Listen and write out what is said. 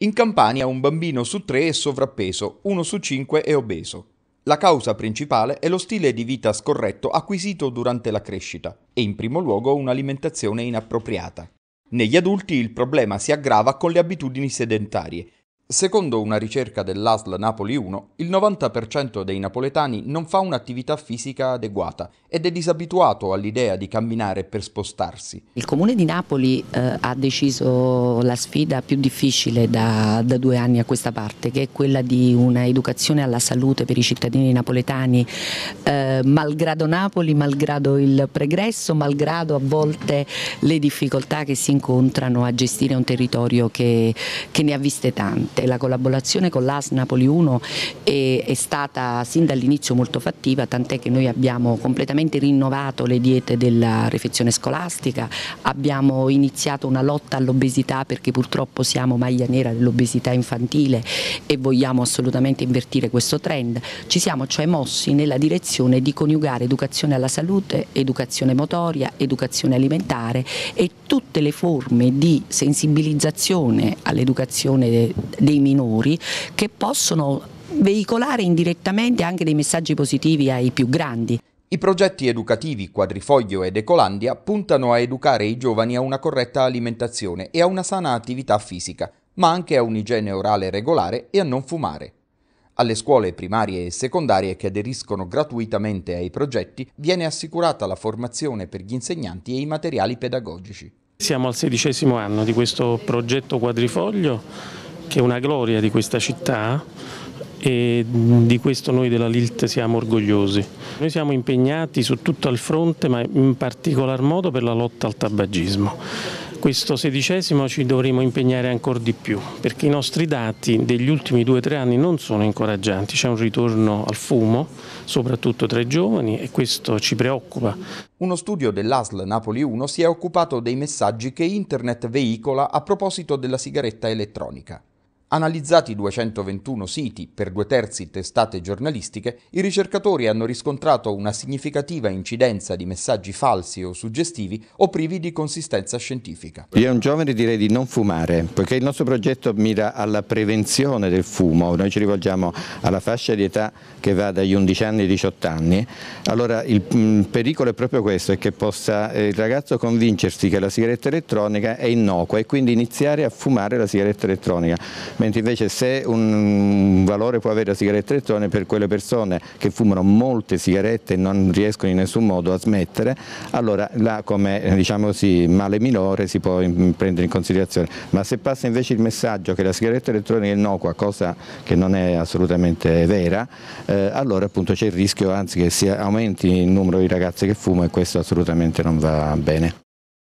In Campania un bambino su tre è sovrappeso, uno su cinque è obeso. La causa principale è lo stile di vita scorretto acquisito durante la crescita e in primo luogo un'alimentazione inappropriata. Negli adulti il problema si aggrava con le abitudini sedentarie Secondo una ricerca dell'ASL Napoli 1, il 90% dei napoletani non fa un'attività fisica adeguata ed è disabituato all'idea di camminare per spostarsi. Il comune di Napoli eh, ha deciso la sfida più difficile da, da, due anni a questa parte, che è quella di un'educazione alla salute per i cittadini napoletani, eh, malgrado Napoli, malgrado il pregresso, malgrado a volte le difficoltà che si incontrano a gestire un territorio che, che ne ha viste tante parte, la collaborazione con l'AS Napoli 1 è, è stata sin dall'inizio molto fattiva, tant'è che noi abbiamo completamente rinnovato le diete della refezione scolastica, abbiamo iniziato una lotta all'obesità perché purtroppo siamo maglia nera dell'obesità infantile e vogliamo assolutamente invertire questo trend, ci siamo cioè mossi nella direzione di coniugare educazione alla salute, educazione motoria, educazione alimentare e tutte le forme di sensibilizzazione all'educazione dei minori che possono veicolare indirettamente anche dei messaggi positivi ai più grandi. I progetti educativi Quadrifoglio ed Ecolandia puntano a educare i giovani a una corretta alimentazione e a una sana attività fisica, ma anche a un'igiene orale regolare e a non fumare. Alle scuole primarie e secondarie che aderiscono gratuitamente ai progetti viene assicurata la formazione per gli insegnanti e i materiali pedagogici. Siamo al sedicesimo anno di questo progetto quadrifoglio che è una gloria di questa città e di questo noi della Lilt siamo orgogliosi. Noi siamo impegnati su tutto il fronte, ma in particolar modo per la lotta al tabagismo questo sedicesimo ci dovremo impegnare ancora di più perché i nostri dati degli ultimi due o tre anni non sono incoraggianti, c'è un ritorno al fumo soprattutto tra i giovani e questo ci preoccupa. Uno studio dell'ASL Napoli 1 si è occupato dei messaggi che internet veicola a proposito della sigaretta elettronica. Analizzati 221 siti, per due terzi testate giornalistiche, i ricercatori hanno riscontrato una significativa incidenza di messaggi falsi o suggestivi o privi di consistenza scientifica. Io a un giovane direi di non fumare, poiché il nostro progetto mira alla prevenzione del fumo. Noi ci rivolgiamo alla fascia di età che va dagli 11 anni ai 18 anni. Allora il mm, pericolo è proprio questo, è che possa eh, il ragazzo convincersi che la sigaretta elettronica è innocua e quindi iniziare a fumare la sigaretta elettronica mentre invece se un valore può avere la sigaretta elettronica per quelle persone che fumano molte sigarette e non riescono in nessun modo a smettere, allora là come eh, diciamo così, male minore si può prendere in considerazione, ma se passa invece il messaggio che la sigaretta elettronica è innocua, cosa che non è assolutamente vera, eh, allora appunto c'è il rischio anzi che si aumenti il numero di ragazze che fumano e questo assolutamente non va bene.